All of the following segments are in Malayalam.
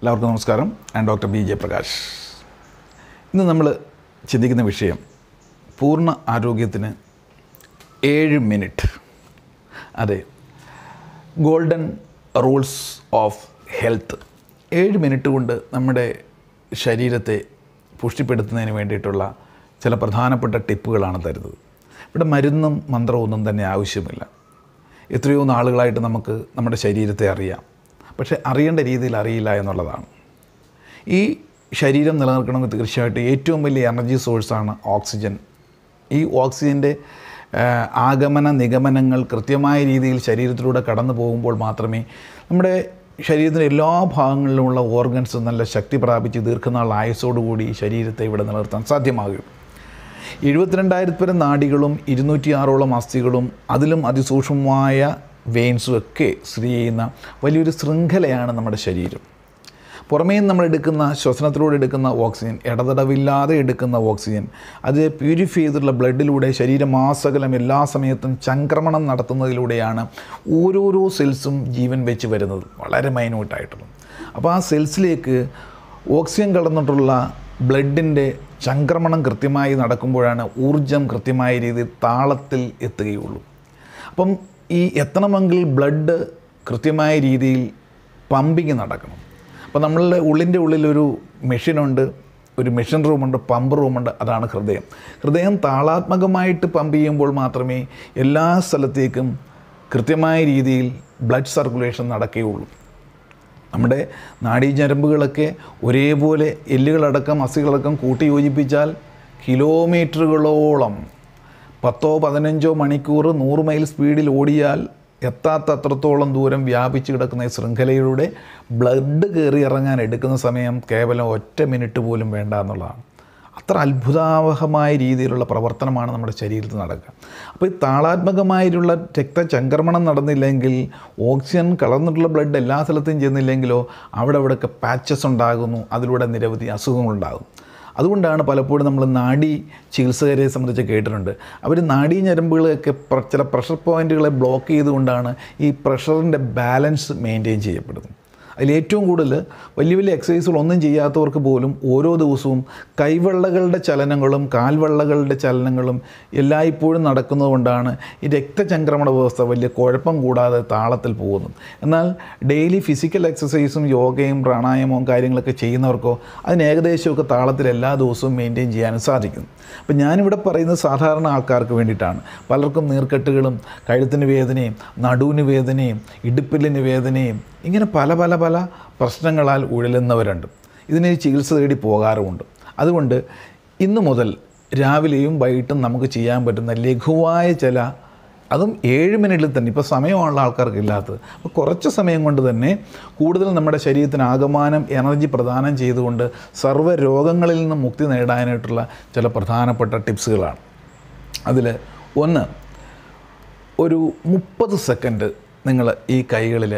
എല്ലാവർക്കും നമസ്കാരം ഞാൻ ഡോക്ടർ ബി ജെ പ്രകാശ് ഇന്ന് നമ്മൾ ചിന്തിക്കുന്ന വിഷയം പൂർണ്ണ ആരോഗ്യത്തിന് ഏഴ് മിനിറ്റ് അതെ ഗോൾഡൻ റൂൾസ് ഓഫ് ഹെൽത്ത് ഏഴ് മിനിറ്റ് കൊണ്ട് നമ്മുടെ ശരീരത്തെ പുഷ്ടിപ്പെടുത്തുന്നതിന് വേണ്ടിയിട്ടുള്ള ചില പ്രധാനപ്പെട്ട ടിപ്പുകളാണ് തരുന്നത് ഇവിടെ മരുന്നും മന്ത്രവും ഒന്നും തന്നെ ആവശ്യമില്ല എത്രയോ നാളുകളായിട്ട് നമുക്ക് നമ്മുടെ ശരീരത്തെ അറിയാം പക്ഷേ അറിയേണ്ട രീതിയിൽ അറിയില്ല എന്നുള്ളതാണ് ഈ ശരീരം നിലനിർത്തണമെങ്കിൽ തീർച്ചയായിട്ടും ഏറ്റവും വലിയ എനർജി സോഴ്സാണ് ഓക്സിജൻ ഈ ഓക്സിജൻ്റെ ആഗമന നിഗമനങ്ങൾ കൃത്യമായ രീതിയിൽ ശരീരത്തിലൂടെ കടന്നു പോകുമ്പോൾ മാത്രമേ നമ്മുടെ ശരീരത്തിൻ്റെ എല്ലാ ഭാഗങ്ങളിലുമുള്ള ഓർഗൻസ് നല്ല ശക്തി പ്രാപിച്ച് ദീർഘനാൾ ആയുസോടുകൂടി ശരീരത്തെ ഇവിടെ നിലനിർത്താൻ സാധ്യമാകും എഴുപത്തിരണ്ടായിരത്തി വരെ നാടികളും ഇരുന്നൂറ്റി ആറോളം അസ്ഥികളും അതിലും അതിസൂക്ഷ്മമായ വെയിൻസും ഒക്കെ സ്ഥിതി ചെയ്യുന്ന വലിയൊരു ശൃംഖലയാണ് നമ്മുടെ ശരീരം പുറമേ നമ്മൾ എടുക്കുന്ന ശ്വസനത്തിലൂടെ എടുക്കുന്ന ഓക്സിജൻ ഇടതടവില്ലാതെ എടുക്കുന്ന ഓക്സിജൻ അത് പ്യൂരിഫൈ ചെയ്തിട്ടുള്ള ബ്ലഡിലൂടെ ശരീരമാസകലം എല്ലാ സമയത്തും ചംക്രമണം നടത്തുന്നതിലൂടെയാണ് ഓരോരോ സെൽസും ജീവൻ വെച്ച് വരുന്നത് വളരെ മൈന്യൂട്ടായിട്ടുള്ളത് അപ്പോൾ ആ സെൽസിലേക്ക് ഓക്സിജൻ കടന്നിട്ടുള്ള ബ്ലഡിൻ്റെ ചംക്രമണം കൃത്യമായി നടക്കുമ്പോഴാണ് ഊർജം കൃത്യമായ രീതിയിൽ താളത്തിൽ എത്തുകയുള്ളൂ അപ്പം ഈ എത്തണമെങ്കിൽ ബ്ലഡ് കൃത്യമായ രീതിയിൽ പമ്പിങ് നടക്കണം അപ്പോൾ നമ്മളുടെ ഉള്ളിൻ്റെ ഉള്ളിലൊരു മെഷീനുണ്ട് ഒരു മെഷീൻ റൂമുണ്ട് പമ്പ് റൂമുണ്ട് അതാണ് ഹൃദയം ഹൃദയം താളാത്മകമായിട്ട് പമ്പ് ചെയ്യുമ്പോൾ മാത്രമേ എല്ലാ സ്ഥലത്തേക്കും കൃത്യമായ രീതിയിൽ ബ്ലഡ് സർക്കുലേഷൻ നടക്കുകയുള്ളൂ നമ്മുടെ നാഡീഞ്ഞരമ്പുകളൊക്കെ ഒരേപോലെ എല്ലുകളടക്കം അസികളടക്കം കൂട്ടി യോജിപ്പിച്ചാൽ കിലോമീറ്ററുകളോളം പത്തോ പതിനഞ്ചോ മണിക്കൂർ നൂറ് മൈൽ സ്പീഡിൽ ഓടിയാൽ എത്താത്തത്രത്തോളം ദൂരം വ്യാപിച്ചു കിടക്കുന്ന ഈ ശൃംഖലയിലൂടെ ബ്ലഡ് കയറി ഇറങ്ങാൻ എടുക്കുന്ന സമയം കേവലം ഒറ്റ മിനിറ്റ് പോലും വേണ്ട എന്നുള്ളതാണ് അത്ര അത്ഭുതാവഹമായ രീതിയിലുള്ള പ്രവർത്തനമാണ് നമ്മുടെ ശരീരത്തിൽ നടക്കുക അപ്പോൾ ഈ താളാത്മകമായിട്ടുള്ള രക്തചംക്രമണം നടന്നില്ലെങ്കിൽ ഓക്സിജൻ കളർന്നിട്ടുള്ള ബ്ലഡ് എല്ലാ സ്ഥലത്തും ചെന്നില്ലെങ്കിലോ അവിടെ അവിടെയൊക്കെ പാച്ചസ് ഉണ്ടാകുന്നു അതിലൂടെ നിരവധി അസുഖങ്ങളുണ്ടാകും അതുകൊണ്ടാണ് പലപ്പോഴും നമ്മൾ നാഡി ചികിത്സകരെ സംബന്ധിച്ച് കേട്ടിട്ടുണ്ട് അവർ നാഡി ഞരമ്പുകളൊക്കെ ചില പ്രഷർ പോയിൻറ്റുകളെ ബ്ലോക്ക് ചെയ്തുകൊണ്ടാണ് ഈ പ്രഷറിൻ്റെ ബാലൻസ് മെയിൻറ്റെയിൻ ചെയ്യപ്പെടുന്നത് അതിൽ ഏറ്റവും കൂടുതൽ വലിയ വലിയ എക്സസൈസുകളൊന്നും ചെയ്യാത്തവർക്ക് പോലും ഓരോ ദിവസവും കൈവെള്ളകളുടെ ചലനങ്ങളും കാൽവെള്ളകളുടെ ചലനങ്ങളും എല്ലായ്പ്പോഴും നടക്കുന്നതുകൊണ്ടാണ് ഈ രക്തചംക്രമണ വ്യവസ്ഥ വലിയ കുഴപ്പം കൂടാതെ താളത്തിൽ പോകുന്നത് എന്നാൽ ഡെയിലി ഫിസിക്കൽ എക്സസൈസും യോഗയും പ്രാണായാമവും കാര്യങ്ങളൊക്കെ ചെയ്യുന്നവർക്കോ അതിന് ഏകദേശമൊക്കെ താളത്തിൽ എല്ലാ ദിവസവും മെയിൻറ്റെയിൻ ചെയ്യാനും സാധിക്കും അപ്പം ഞാനിവിടെ പറയുന്നത് സാധാരണ ആൾക്കാർക്ക് വേണ്ടിയിട്ടാണ് പലർക്കും നീർക്കെട്ടുകളും കഴുത്തിന് വേദനയും നടുവിന് വേദനയും ഇടുപ്പിലിന് വേദനയും ഇങ്ങനെ പല പല പല പല പ്രശ്നങ്ങളാൽ ഉഴലുന്നവരുണ്ട് ഇതിന് ചികിത്സ തേടി പോകാറുമുണ്ട് അതുകൊണ്ട് ഇന്ന് മുതൽ രാവിലെയും വൈകിട്ടും നമുക്ക് ചെയ്യാൻ പറ്റുന്ന ലഘുവായ ചില അതും ഏഴ് മിനിറ്റിൽ തന്നെ ഇപ്പോൾ സമയമുള്ള ആൾക്കാർക്ക് ഇല്ലാത്തത് അപ്പോൾ കുറച്ച് സമയം കൊണ്ട് തന്നെ കൂടുതൽ നമ്മുടെ ശരീരത്തിന് ആകമാനം എനർജി പ്രദാനം ചെയ്തുകൊണ്ട് സർവ്വ രോഗങ്ങളിൽ നിന്നും മുക്തി നേടാനായിട്ടുള്ള ചില പ്രധാനപ്പെട്ട ടിപ്സുകളാണ് അതിൽ ഒന്ന് ഒരു മുപ്പത് സെക്കൻഡ് നിങ്ങൾ ഈ കൈകളിൽ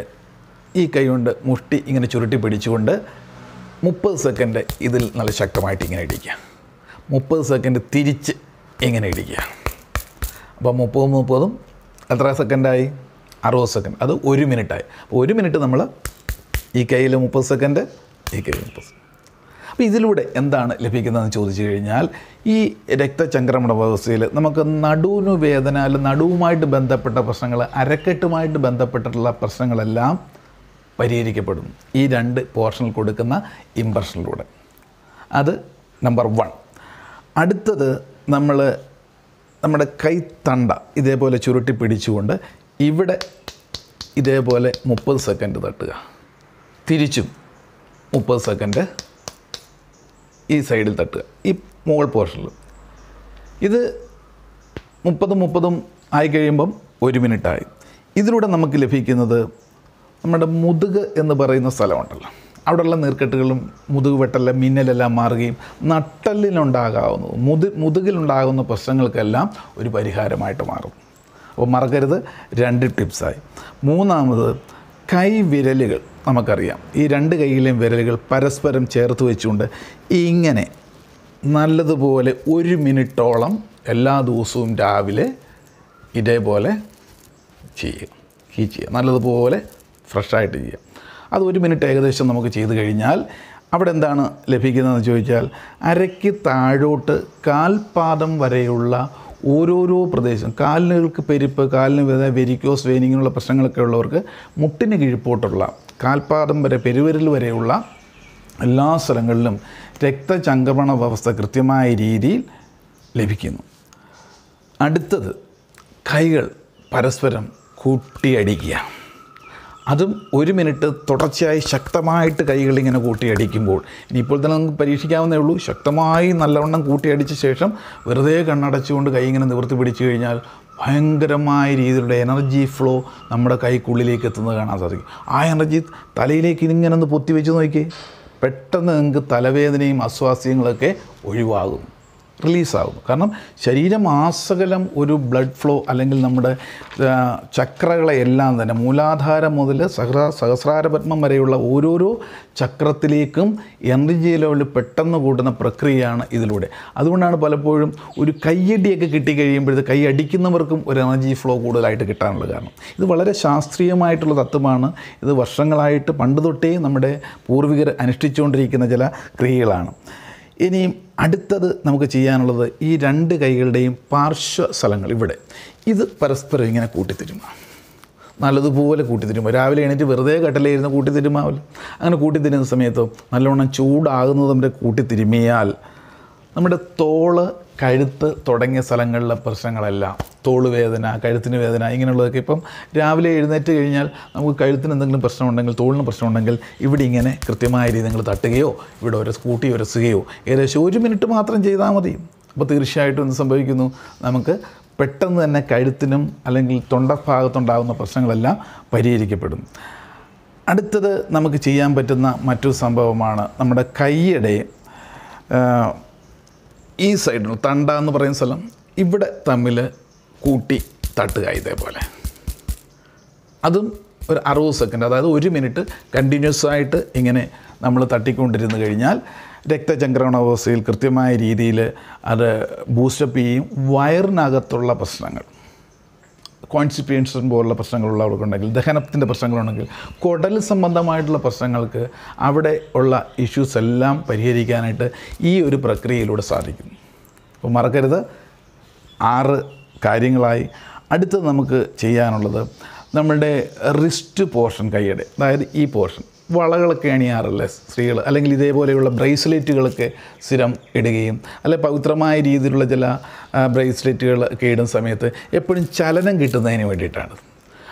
ഈ കൈകൊണ്ട് മുഷ്ടി ഇങ്ങനെ ചുരുട്ടി പിടിച്ചുകൊണ്ട് മുപ്പത് സെക്കൻഡ് ഇതിൽ നല്ല ശക്തമായിട്ട് ഇങ്ങനെ ഇടിക്കുക മുപ്പത് സെക്കൻഡ് തിരിച്ച് ഇങ്ങനെ ഇടിക്കുക അപ്പോൾ മുപ്പതും മുപ്പതും എത്ര സെക്കൻഡായി അറുപത് സെക്കൻഡ് അത് ഒരു മിനിറ്റായി അപ്പോൾ ഒരു മിനിറ്റ് നമ്മൾ ഈ കയ്യിൽ മുപ്പത് സെക്കൻഡ് ഈ കയ്യിൽ മുപ്പത് സെക്കൻഡ് അപ്പോൾ ഇതിലൂടെ എന്താണ് ലഭിക്കുന്നതെന്ന് ചോദിച്ചു കഴിഞ്ഞാൽ ഈ രക്തചംക്രമണ വ്യവസ്ഥയിൽ നമുക്ക് നടുവിനു വേദന അല്ലെങ്കിൽ നടുവുമായിട്ട് ബന്ധപ്പെട്ട പ്രശ്നങ്ങൾ അരക്കെട്ടുമായിട്ട് ബന്ധപ്പെട്ടിട്ടുള്ള പ്രശ്നങ്ങളെല്ലാം പരിഹരിക്കപ്പെടും ഈ രണ്ട് പോർഷനിൽ കൊടുക്കുന്ന ഇമ്പ്രഷനിലൂടെ അത് നമ്പർ വൺ അടുത്തത് നമ്മൾ നമ്മുടെ കൈത്തണ്ട ഇതേപോലെ ചുരുട്ടി പിടിച്ചുകൊണ്ട് ഇവിടെ ഇതേപോലെ മുപ്പത് സെക്കൻഡ് തട്ടുക തിരിച്ചും മുപ്പത് സെക്കൻഡ് ഈ സൈഡിൽ തട്ടുക ഈ മുകൾ പോർഷനിൽ ഇത് മുപ്പതും മുപ്പതും ആയി ഒരു മിനിറ്റായി ഇതിലൂടെ നമുക്ക് ലഭിക്കുന്നത് നമ്മുടെ മുതുക് എന്ന് പറയുന്ന സ്ഥലമുണ്ടല്ലോ അവിടെയുള്ള നീർക്കെട്ടുകളും മുതുക് വെട്ടലിലെ മിന്നലെല്ലാം മാറുകയും നട്ടലിലുണ്ടാകാവുന്നതും മുതു മുതുകിലുണ്ടാകുന്ന പ്രശ്നങ്ങൾക്കെല്ലാം ഒരു പരിഹാരമായിട്ട് മാറും അപ്പോൾ മറക്കരുത് രണ്ട് ടിപ്സായി മൂന്നാമത് കൈവിരലുകൾ നമുക്കറിയാം ഈ രണ്ട് കൈയിലെയും വിരലുകൾ പരസ്പരം ചേർത്ത് വെച്ചുകൊണ്ട് ഇങ്ങനെ നല്ലതുപോലെ ഒരു മിനിറ്റോളം എല്ലാ ദിവസവും രാവിലെ ഇതേപോലെ ചെയ്യുക ഈ ചെയ്യുക നല്ലതുപോലെ ഫ്രഷായിട്ട് ചെയ്യാം അത് ഒരു മിനിറ്റ് ഏകദേശം നമുക്ക് ചെയ്ത് കഴിഞ്ഞാൽ അവിടെ എന്താണ് ലഭിക്കുന്നതെന്ന് ചോദിച്ചാൽ അരയ്ക്ക് താഴോട്ട് കാൽപാദം വരെയുള്ള ഓരോരോ പ്രദേശം കാലിനുകൾക്ക് പെരിപ്പ് കാലിന് വെരിക്കോസ് വെയിനിങ്ങനെയുള്ള പ്രശ്നങ്ങളൊക്കെ ഉള്ളവർക്ക് മുട്ടിന് കിഴിപ്പോട്ടുള്ള കാൽപാദം വരെ പെരുവിരൽ വരെയുള്ള എല്ലാ സ്ഥലങ്ങളിലും രക്തചംക്രമണ വ്യവസ്ഥ കൃത്യമായ രീതിയിൽ ലഭിക്കുന്നു അടുത്തത് കൈകൾ പരസ്പരം കൂട്ടിയടിക്കുക അതും ഒരു മിനിറ്റ് തുടർച്ചയായി ശക്തമായിട്ട് കൈകൾ ഇങ്ങനെ കൂട്ടിയടിക്കുമ്പോൾ ഇനിയിപ്പോൾ തന്നെ നമുക്ക് പരീക്ഷിക്കാവുന്നേ ഉള്ളൂ ശക്തമായി നല്ലവണ്ണം കൂട്ടിയടിച്ച ശേഷം വെറുതെ കണ്ണടച്ചുകൊണ്ട് കൈ ഇങ്ങനെ നിവർത്തി പിടിച്ചു കഴിഞ്ഞാൽ ഭയങ്കരമായ രീതിയിലുള്ള എനർജി ഫ്ലോ നമ്മുടെ കൈക്കുള്ളിലേക്ക് എത്തുന്നത് കാണാൻ സാധിക്കും ആ എനർജി തലയിലേക്ക് ഇങ്ങനെ ഒന്ന് പൊത്തി വെച്ച് നോക്കിയേ പെട്ടെന്ന് നിങ്ങൾക്ക് തലവേദനയും അസ്വാസ്യങ്ങളൊക്കെ ഒഴിവാകും റിലീസാകും കാരണം ശരീരം ആസകലം ഒരു ബ്ലഡ് ഫ്ലോ അല്ലെങ്കിൽ നമ്മുടെ ചക്രകളെ എല്ലാം തന്നെ മൂലാധാരം മുതൽ സഹസ്ര സഹസ്രാരപത്മം വരെയുള്ള ഓരോരോ ചക്രത്തിലേക്കും എനർജി ലെവൽ പെട്ടെന്ന് കൂടുന്ന പ്രക്രിയയാണ് ഇതിലൂടെ അതുകൊണ്ടാണ് പലപ്പോഴും ഒരു കയ്യടിയൊക്കെ കിട്ടിക്കഴിയുമ്പോഴത് കൈ അടിക്കുന്നവർക്കും ഒരു എനർജി ഫ്ലോ കൂടുതലായിട്ട് കിട്ടാനുള്ള കാരണം ഇത് വളരെ ശാസ്ത്രീയമായിട്ടുള്ള തത്വമാണ് ഇത് വർഷങ്ങളായിട്ട് പണ്ട് തൊട്ടേ നമ്മുടെ പൂർവികർ അനുഷ്ഠിച്ചുകൊണ്ടിരിക്കുന്ന ചില ക്രിയകളാണ് ഇനിയും അടുത്തത് നമുക്ക് ചെയ്യാനുള്ളത് ഈ രണ്ട് കൈകളുടെയും പാർശ്വ സ്ഥലങ്ങൾ ഇവിടെ ഇത് പരസ്പരം ഇങ്ങനെ കൂട്ടിത്തിരുമാ നല്ലതുപോലെ കൂട്ടിത്തിരുമ്പോൾ രാവിലെ എണീറ്റ് വെറുതെ കട്ടിലിരുന്ന് കൂട്ടിത്തിരുമാവില്ല അങ്ങനെ കൂട്ടിത്തിരുന്ന സമയത്തോ നല്ലവണ്ണം ചൂടാകുന്നത് നമ്മുടെ കൂട്ടിത്തിരുമിയാൽ നമ്മുടെ തോള് കഴുത്ത് തുടങ്ങിയ സ്ഥലങ്ങളിലെ പ്രശ്നങ്ങളെല്ലാം വേദന കഴുത്തിന് വേദന ഇങ്ങനെയുള്ളതൊക്കെ ഇപ്പം രാവിലെ എഴുന്നേറ്റ് കഴിഞ്ഞാൽ നമുക്ക് കഴുത്തിന് എന്തെങ്കിലും പ്രശ്നമുണ്ടെങ്കിൽ തോളിന് പ്രശ്നമുണ്ടെങ്കിൽ ഇവിടെ ഇങ്ങനെ കൃത്യമായ രീതി നിങ്ങൾ തട്ടുകയോ ഇവിടെ ഒരു സ്കൂട്ടി ഉരസുകയോ ഏകദേശം ഒരു മിനിറ്റ് മാത്രം ചെയ്താൽ മതി അപ്പോൾ തീർച്ചയായിട്ടും എന്ത് സംഭവിക്കുന്നു നമുക്ക് പെട്ടെന്ന് തന്നെ കഴുത്തിനും അല്ലെങ്കിൽ തൊണ്ടഭാഗത്തുണ്ടാകുന്ന പ്രശ്നങ്ങളെല്ലാം പരിഹരിക്കപ്പെടും അടുത്തത് നമുക്ക് ചെയ്യാൻ പറ്റുന്ന മറ്റൊരു സംഭവമാണ് നമ്മുടെ കൈയുടെ ഈ സൈഡിൽ തണ്ട എന്ന് പറയുന്ന സ്ഥലം ഇവിടെ തമ്മിൽ കൂട്ടി തട്ടുക ഇതേപോലെ അതും ഒരു അറുപത് സെക്കൻഡ് അതായത് ഒരു മിനിറ്റ് കണ്ടിന്യൂസ് ആയിട്ട് ഇങ്ങനെ നമ്മൾ തട്ടിക്കൊണ്ടിരുന്ന് കഴിഞ്ഞാൽ രക്തചംക്രമണാവസ്ഥയിൽ കൃത്യമായ രീതിയിൽ അത് ബൂസ്റ്റപ്പ് ചെയ്യും വയറിനകത്തുള്ള പ്രശ്നങ്ങൾ കോൺസ്റ്റിപ്പേൻഷൻ പോലുള്ള പ്രശ്നങ്ങളുള്ളവർക്കുണ്ടെങ്കിൽ ദഹനത്തിൻ്റെ പ്രശ്നങ്ങളുണ്ടെങ്കിൽ കുടൽ സംബന്ധമായിട്ടുള്ള പ്രശ്നങ്ങൾക്ക് അവിടെ ഉള്ള ഇഷ്യൂസ് എല്ലാം പരിഹരിക്കാനായിട്ട് ഈ ഒരു പ്രക്രിയയിലൂടെ സാധിക്കും അപ്പോൾ മറക്കരുത് ആറ് കാര്യങ്ങളായി അടുത്തത് നമുക്ക് ചെയ്യാനുള്ളത് നമ്മളുടെ റിസ്റ്റ് പോർഷൻ കൈയുടെ അതായത് ഈ പോർഷൻ വളകളൊക്കെ അണിയാറില്ലേ സ്ത്രീകൾ അല്ലെങ്കിൽ ഇതേപോലെയുള്ള ബ്രേസ്ലെറ്റുകളൊക്കെ സ്ഥിരം ഇടുകയും അല്ലെ പവിത്രമായ രീതിയിലുള്ള ചില ബ്രേസ്ലെറ്റുകൾ ഒക്കെ ഇടുന്ന സമയത്ത് എപ്പോഴും ചലനം കിട്ടുന്നതിന് വേണ്ടിയിട്ടാണ്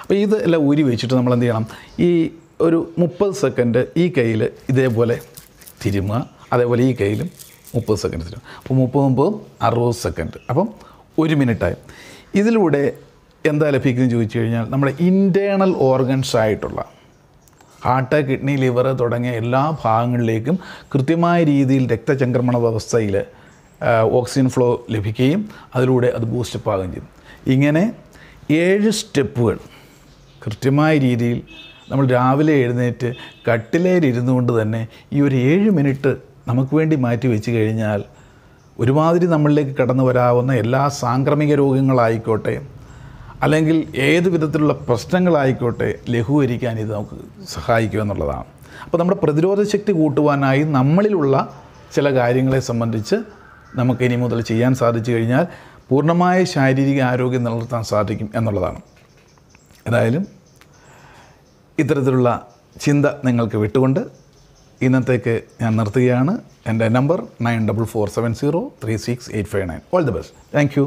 അപ്പോൾ ഇതെല്ലാം ഊരി വെച്ചിട്ട് നമ്മൾ എന്ത് ചെയ്യണം ഈ ഒരു മുപ്പത് സെക്കൻഡ് ഈ കയ്യിൽ ഇതേപോലെ തിരുമുക അതേപോലെ ഈ കയ്യിലും മുപ്പത് സെക്കൻഡ് തിരുമുക അപ്പോൾ മുപ്പത് മുപ്പതും അറുപത് സെക്കൻഡ് അപ്പം ഒരു മിനിറ്റായി ഇതിലൂടെ എന്താ ലഭിക്കുന്നത് ചോദിച്ചു കഴിഞ്ഞാൽ നമ്മുടെ ഇൻറ്റേണൽ ഓർഗൻസ് ആയിട്ടുള്ള ഹാർട്ട് കിഡ്നി ലിവർ തുടങ്ങിയ എല്ലാ ഭാഗങ്ങളിലേക്കും കൃത്യമായ രീതിയിൽ രക്തചംക്രമണ വ്യവസ്ഥയിൽ ഓക്സിജൻ ഫ്ലോ ലഭിക്കുകയും അതിലൂടെ അത് ബൂസ്റ്റപ്പ് ആകുകയും ചെയ്യും ഇങ്ങനെ ഏഴ് സ്റ്റെപ്പുകൾ കൃത്യമായ രീതിയിൽ നമ്മൾ രാവിലെ എഴുന്നേറ്റ് കട്ടിലേലിരുന്നു കൊണ്ട് തന്നെ ഈ ഒരു ഏഴ് മിനിറ്റ് നമുക്ക് വേണ്ടി മാറ്റി വെച്ച് കഴിഞ്ഞാൽ ഒരുമാതിരി നമ്മളിലേക്ക് കടന്നു വരാവുന്ന എല്ലാ സാംക്രമിക രോഗങ്ങളായിക്കോട്ടെ അല്ലെങ്കിൽ ഏത് വിധത്തിലുള്ള പ്രശ്നങ്ങളായിക്കോട്ടെ ലഘൂകരിക്കാൻ ഇത് നമുക്ക് സഹായിക്കുക എന്നുള്ളതാണ് അപ്പോൾ നമ്മുടെ പ്രതിരോധ ശക്തി കൂട്ടുവാനായി നമ്മളിലുള്ള ചില കാര്യങ്ങളെ സംബന്ധിച്ച് നമുക്ക് ഇനി മുതൽ ചെയ്യാൻ സാധിച്ചു കഴിഞ്ഞാൽ പൂർണ്ണമായ ശാരീരിക ആരോഗ്യം നിലനിർത്താൻ സാധിക്കും എന്നുള്ളതാണ് ഏതായാലും ഇത്തരത്തിലുള്ള ചിന്ത നിങ്ങൾക്ക് വിട്ടുകൊണ്ട് ഇന്നത്തേക്ക് ഞാൻ നിർത്തുകയാണ് എൻ്റെ number nine double four seven zero three six eight five nine all the best thank U